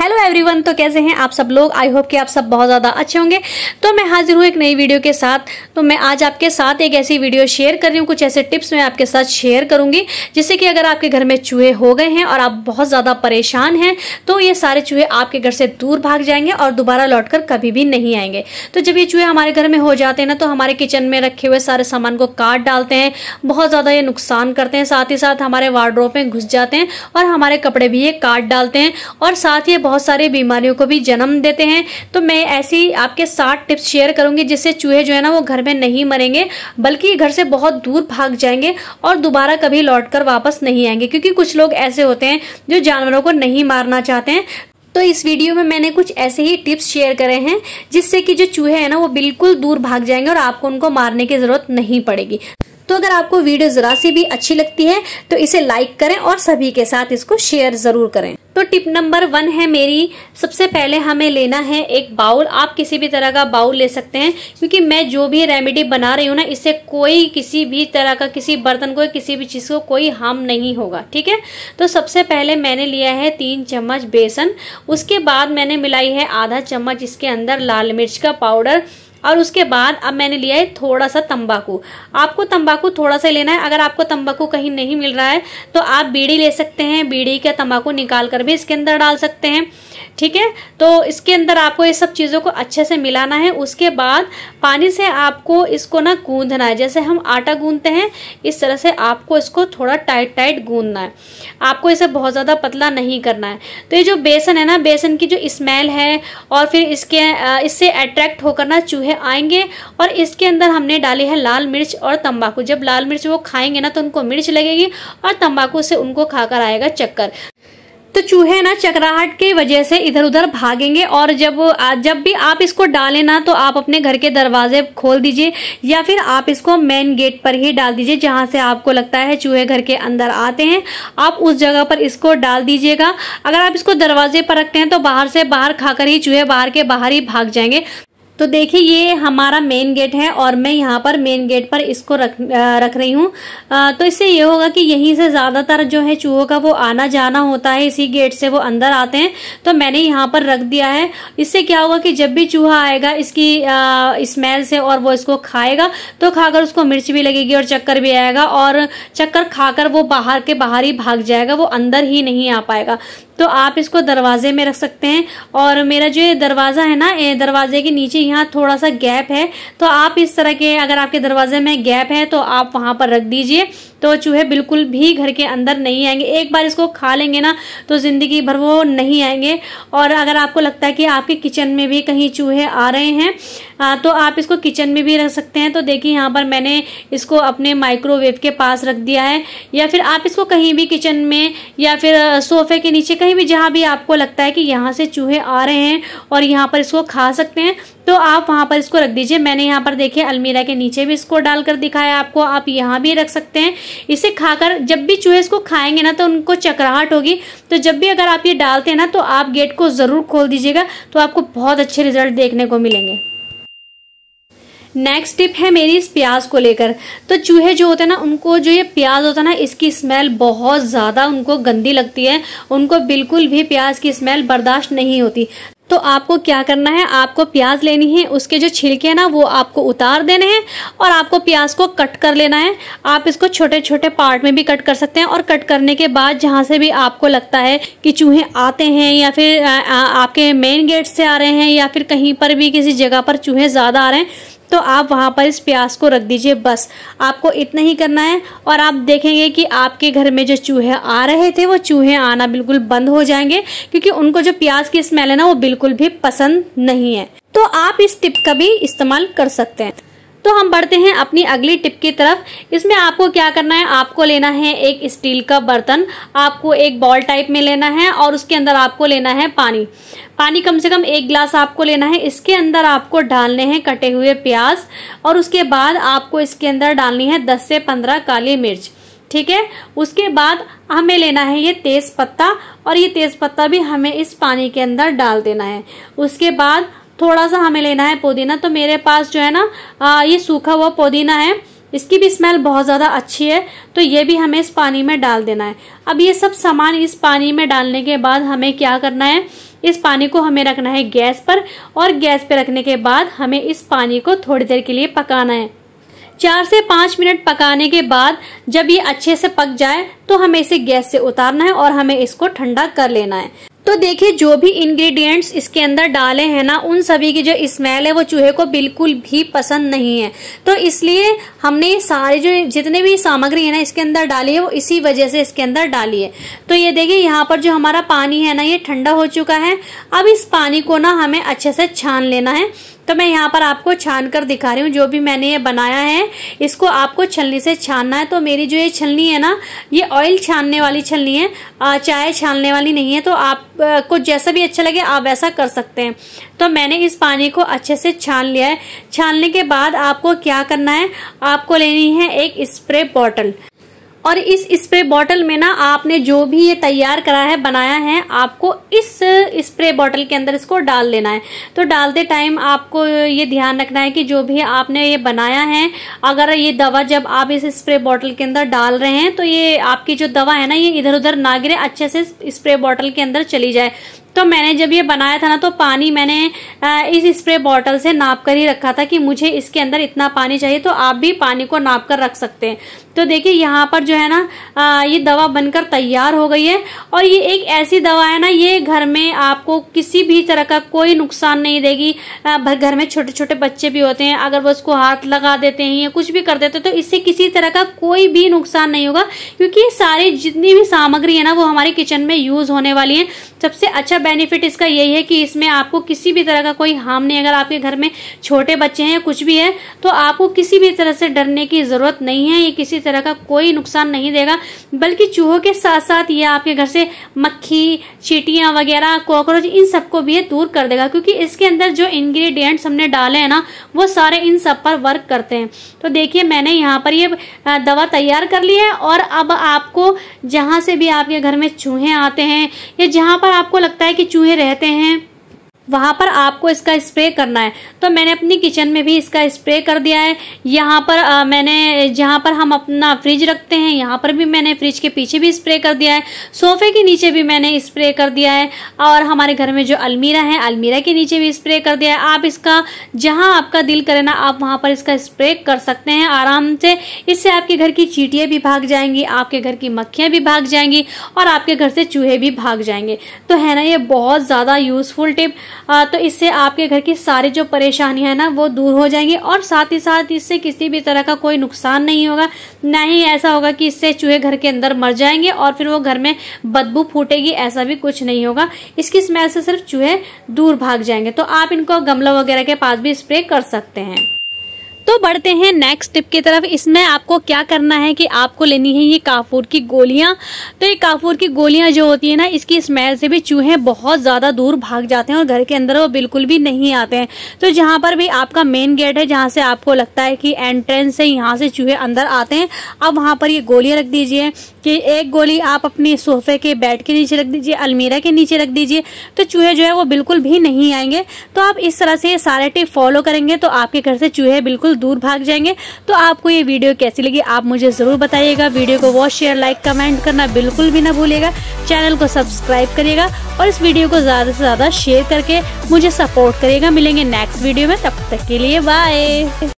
hello everyone तो कैसे हैं आप सब लोग आई होप कि आप सब बहुत ज़्यादा अच्छे होंगे तो मैं हाजिर हूँ एक नई वीडियो के साथ तो मैं आज आपके साथ एक ऐसी वीडियो शेयर कर रही हूँ कुछ ऐसे टिप्स मैं आपके साथ शेयर करूँगी जिससे कि अगर आपके घर में चूहे हो गए हैं और आप बहुत ज़्यादा परेशान हैं तो ये सारे चूहे आपके घर से दूर भाग जाएंगे और दोबारा लौट कभी भी नहीं आएंगे तो जब ये चूहे हमारे घर में हो जाते हैं ना तो हमारे किचन में रखे हुए सारे सामान को काट डालते हैं बहुत ज़्यादा ये नुकसान करते हैं साथ ही साथ हमारे वार्ड्रोप में घुस जाते हैं और हमारे कपड़े भी ये काट डालते हैं और साथ साथ ये बहुत सारे बीमारियों को भी जन्म देते हैं तो मैं ऐसी आपके साथ टिप्स शेयर करूंगी जिससे चूहे जो है ना वो घर में नहीं मरेंगे बल्कि घर से बहुत दूर भाग जाएंगे और दोबारा कभी लौट कर वापस नहीं आएंगे क्योंकि कुछ लोग ऐसे होते हैं जो जानवरों को नहीं मारना चाहते हैं तो इस वीडियो में मैंने कुछ ऐसे ही टिप्स शेयर करे हैं जिससे कि जो चूहे हैं ना वो बिल्कुल दूर भाग जाएंगे और आपको उनको मारने की ज़रूरत नहीं पड़ेगी तो अगर आपको वीडियो ज़रा सी भी अच्छी लगती है तो इसे लाइक करें और सभी के साथ इसको शेयर ज़रूर करें तो टिप नंबर वन है मेरी सबसे पहले हमें लेना है एक बाउल आप किसी भी तरह का बाउल ले सकते हैं क्योंकि मैं जो भी रेमेडी बना रही हूँ ना इससे कोई किसी भी तरह का किसी बर्तन को किसी भी चीज़ को कोई हार्म नहीं होगा ठीक है तो सबसे पहले मैंने लिया है तीन चम्मच बेसन उसके बाद मैंने मिलाई है आधा चम्मच इसके अंदर लाल मिर्च का पाउडर और उसके बाद अब मैंने लिया है थोड़ा सा तंबाकू आपको तंबाकू थोड़ा सा लेना है अगर आपको तंबाकू कहीं नहीं मिल रहा है तो आप बीड़ी ले सकते हैं बीड़ी का तंबाकू निकाल कर भी इसके अंदर डाल सकते हैं ठीक है तो इसके अंदर आपको ये सब चीज़ों को अच्छे से मिलाना है उसके बाद पानी से आपको इसको ना गूंधना है जैसे हम आटा गूंधते हैं इस तरह से आपको इसको थोड़ा टाइट टाइट गूंधना है आपको इसे बहुत ज़्यादा पतला नहीं करना है तो ये जो बेसन है ना बेसन की जो स्मेल है और फिर इसके इससे अट्रैक्ट होकर ना चूहे है आएंगे और इसके अंदर हमने डाली है लाल मिर्च और तंबाकू जब लाल मिर्च वो खाएंगे ना तो उनको मिर्च लगेगी और तंबाकू से उनको खाकर आएगा चक्कर तो चूहे ना चक्राहट की वजह से इधर उधर भागेंगे और जब जब भी आप इसको डालें ना तो आप अपने घर के दरवाजे खोल दीजिए या फिर आप इसको मेन गेट पर ही डाल दीजिए जहाँ से आपको लगता है चूहे घर के अंदर आते हैं आप उस जगह पर इसको डाल दीजिएगा अगर आप इसको दरवाजे पर रखते हैं तो बाहर से बाहर खाकर ही चूहे बाहर के बाहर ही भाग जाएंगे तो देखिए ये हमारा मेन गेट है और मैं यहाँ पर मेन गेट पर इसको रख रख रही हूँ तो इससे ये होगा कि यहीं से ज़्यादातर जो है चूहों का वो आना जाना होता है इसी गेट से वो अंदर आते हैं तो मैंने यहाँ पर रख दिया है इससे क्या होगा कि जब भी चूहा आएगा इसकी स्मेल से और वो इसको खाएगा तो खाकर उसको मिर्च भी लगेगी और चक्कर भी आएगा और चक्कर खाकर वो बाहर के बाहर ही भाग जाएगा वो अंदर ही नहीं आ पाएगा तो आप इसको दरवाजे में रख सकते हैं और मेरा जो ये दरवाज़ा है ना दरवाजे के नीचे यहाँ थोड़ा सा गैप है तो आप इस तरह के अगर आपके दरवाजे में गैप है तो आप वहां पर रख दीजिए तो चूहे बिल्कुल भी घर के अंदर नहीं आएंगे एक बार इसको खा लेंगे ना तो ज़िंदगी भर वो नहीं आएंगे और अगर आपको लगता है कि आपके किचन में भी कहीं चूहे आ रहे हैं आ, तो आप इसको किचन में भी रख सकते हैं तो देखिए यहाँ पर मैंने इसको अपने माइक्रोवेव के पास रख दिया है या फिर आप इसको कहीं भी किचन में या फिर सोफे के नीचे कहीं भी जहाँ भी आपको लगता है कि यहाँ से चूहे आ रहे हैं और यहाँ पर इसको खा सकते हैं तो आप वहां पर इसको रख दीजिए मैंने यहाँ पर देखिए अलमीरा के नीचे भी इसको डालकर दिखाया आपको आप यहाँ भी रख सकते हैं इसे खाकर जब भी चूहे इसको खाएंगे ना तो उनको चकराहट होगी तो जब भी अगर आप ये डालते हैं ना तो आप गेट को ज़रूर खोल दीजिएगा तो आपको बहुत अच्छे रिजल्ट देखने को मिलेंगे नेक्स्ट टिप है मेरी इस प्याज को लेकर तो चूहे जो होते हैं ना उनको जो ये प्याज होता है ना इसकी स्मेल बहुत ज़्यादा उनको गंदी लगती है उनको बिल्कुल भी प्याज की स्मेल बर्दाश्त नहीं होती तो आपको क्या करना है आपको प्याज लेनी है उसके जो छिलके हैं ना वो आपको उतार देने हैं और आपको प्याज को कट कर लेना है आप इसको छोटे छोटे पार्ट में भी कट कर सकते हैं और कट करने के बाद जहाँ से भी आपको लगता है कि चूहे आते हैं या फिर आ, आ, आपके मेन गेट से आ रहे हैं या फिर कहीं पर भी किसी जगह पर चूहे ज़्यादा आ रहे हैं तो आप वहाँ पर इस प्याज को रख दीजिए बस आपको इतना ही करना है और आप देखेंगे कि आपके घर में जो चूहे आ रहे थे वो चूहे आना बिल्कुल बंद हो जाएंगे क्योंकि उनको जो प्याज की स्मेल है ना वो बिल्कुल भी पसंद नहीं है तो आप इस टिप का भी इस्तेमाल कर सकते हैं तो हम बढ़ते हैं अपनी अगली टिप की तरफ इसमें आपको क्या करना है आपको लेना है एक स्टील का बर्तन आपको एक बॉल टाइप में लेना है और उसके अंदर आपको लेना है पानी पानी कम से कम एक गिलास आपको लेना है इसके अंदर आपको डालने हैं कटे हुए प्याज और उसके बाद आपको इसके अंदर डालनी है दस से पंद्रह काली मिर्च ठीक है उसके बाद हमें लेना है ये तेज पत्ता और ये तेज पत्ता भी हमें इस पानी के अंदर डाल देना है उसके बाद थोड़ा सा हमें लेना है पुदीना तो मेरे पास जो है ना आ, ये सूखा हुआ पुदीना है इसकी भी स्मेल बहुत ज़्यादा अच्छी है तो ये भी हमें इस पानी में डाल देना है अब ये सब सामान इस पानी में डालने के बाद हमें क्या करना है इस पानी को हमें रखना है गैस पर और गैस पर रखने के बाद हमें इस पानी को थोड़ी देर के लिए पकाना है चार से पाँच मिनट पकाने के बाद जब ये अच्छे से पक जाए तो हमें इसे गैस से उतारना है और हमें इसको ठंडा कर लेना है तो देखिए जो भी इंग्रेडिएंट्स इसके अंदर डाले हैं ना उन सभी की जो स्मेल है वो चूहे को बिल्कुल भी पसंद नहीं है तो इसलिए हमने सारे जो जितने भी सामग्री है ना इसके अंदर डाली है वो इसी वजह से इसके अंदर डाली है तो ये देखिए यहाँ पर जो हमारा पानी है ना ये ठंडा हो चुका है अब इस पानी को ना हमें अच्छे से छान लेना है तो मैं यहाँ पर आपको छान कर दिखा रही हूँ जो भी मैंने ये बनाया है इसको आपको छलनी से छानना है तो मेरी जो ये छलनी है ना ये ऑयल छानने वाली छलनी है चाय छानने वाली नहीं है तो आप को जैसा भी अच्छा लगे आप वैसा कर सकते हैं तो मैंने इस पानी को अच्छे से छान लिया है छानने के बाद आपको क्या करना है आपको लेनी है एक स्प्रे बॉटल और इस स्प्रे बॉटल में ना आपने जो भी ये तैयार करा है बनाया है आपको इस स्प्रे बॉटल के अंदर इसको डाल लेना है तो डालते टाइम आपको ये ध्यान रखना है कि जो भी आपने ये बनाया है अगर ये दवा जब आप इस स्प्रे बॉटल के अंदर डाल रहे हैं तो ये आपकी जो दवा है ना ये इधर उधर ना गिरे अच्छे से स्प्रे बॉटल के अंदर चली जाए तो मैंने जब ये बनाया था ना तो पानी मैंने इस स्प्रे बॉटल से नाप कर ही रखा था कि मुझे इसके अंदर इतना पानी चाहिए तो आप भी पानी को नाप कर रख सकते हैं तो देखिए यहाँ पर जो है ना ये दवा बनकर तैयार हो गई है और ये एक ऐसी दवा है ना ये घर में आपको किसी भी तरह का कोई नुकसान नहीं देगी घर में छोटे छोटे बच्चे भी होते हैं अगर वो उसको हाथ लगा देते हैं या कुछ भी कर देते हैं तो इससे किसी तरह का कोई भी नुकसान नहीं होगा क्योंकि सारी जितनी भी सामग्री है ना वो हमारे किचन में यूज़ होने वाली है सबसे अच्छा बेनिफिट इसका यही है कि इसमें आपको किसी भी तरह का कोई हार्म नहीं अगर आपके घर में छोटे बच्चे हैं कुछ भी है तो आपको किसी भी तरह से डरने की ज़रूरत नहीं है ये किसी तरह का कोई नुकसान नहीं देगा बल्कि चूहों के साथ साथ ये आपके घर से मक्खी चीटियां वगैरह कॉकरोच इन सबको भी ये दूर कर देगा क्योंकि इसके अंदर जो इंग्रेडिएंट्स हमने डाले हैं ना वो सारे इन सब पर वर्क करते हैं तो देखिए मैंने यहाँ पर ये दवा तैयार कर ली है और अब आपको जहां से भी आपके घर में चूहे आते हैं या जहाँ पर आपको लगता है है कि चूहे रहते हैं वहाँ पर आपको इसका स्प्रे करना है तो मैंने अपनी किचन में भी इसका स्प्रे कर दिया है यहाँ पर आ, मैंने जहाँ पर हम अपना फ्रिज रखते हैं यहाँ पर भी मैंने फ्रिज के पीछे भी स्प्रे कर दिया है सोफे के नीचे भी मैंने स्प्रे कर दिया है और हमारे घर में जो अलमीरा है अलमीरा के नीचे भी स्प्रे कर दिया है आप इसका जहाँ आपका दिल करे ना आप वहाँ पर इसका स्प्रे कर सकते हैं आराम से इससे आपके घर की चीटियाँ भी भाग जाएंगी आपके घर की मक्खियाँ भी भाग जाएंगी और आपके घर से चूहे भी भाग जाएंगे तो है ना ये बहुत ज़्यादा यूज़फुल टिप तो इससे आपके घर की सारी जो परेशानियां है ना वो दूर हो जाएंगी और साथ ही साथ इससे किसी भी तरह का कोई नुकसान नहीं होगा ना ही ऐसा होगा कि इससे चूहे घर के अंदर मर जाएंगे और फिर वो घर में बदबू फूटेगी ऐसा भी कुछ नहीं होगा इसकी स्मेल से सिर्फ चूहे दूर भाग जाएंगे तो आप इनको गमला वगैरह के पास भी स्प्रे कर सकते हैं तो बढ़ते हैं नेक्स्ट टिप की तरफ इसमें आपको क्या करना है कि आपको लेनी है ये काफूर की गोलियां तो ये काफूर की गोलियां जो होती है ना इसकी स्मेल से भी चूहे बहुत ज़्यादा दूर भाग जाते हैं और घर के अंदर वो बिल्कुल भी नहीं आते हैं तो जहाँ पर भी आपका मेन गेट है जहाँ से आपको लगता है कि एंट्रेंस है यहाँ से चूहे अंदर आते हैं अब वहाँ पर ये गोलियाँ रख दीजिए कि एक गोली आप अपने सोफे के बेड के नीचे रख दीजिए अलमीरा के नीचे रख दीजिए तो चूहे जो है वो बिल्कुल भी नहीं आएंगे तो आप इस तरह से सारे टिप फॉलो करेंगे तो आपके घर से चूहे बिल्कुल दूर भाग जाएंगे तो आपको ये वीडियो कैसी लगी आप मुझे ज़रूर बताइएगा वीडियो को वॉच शेयर लाइक कमेंट करना बिल्कुल भी ना भूलेगा चैनल को सब्सक्राइब करिएगा और इस वीडियो को ज़्यादा से ज़्यादा शेयर करके मुझे सपोर्ट करिएगा मिलेंगे नेक्स्ट वीडियो में तब तक के लिए बाय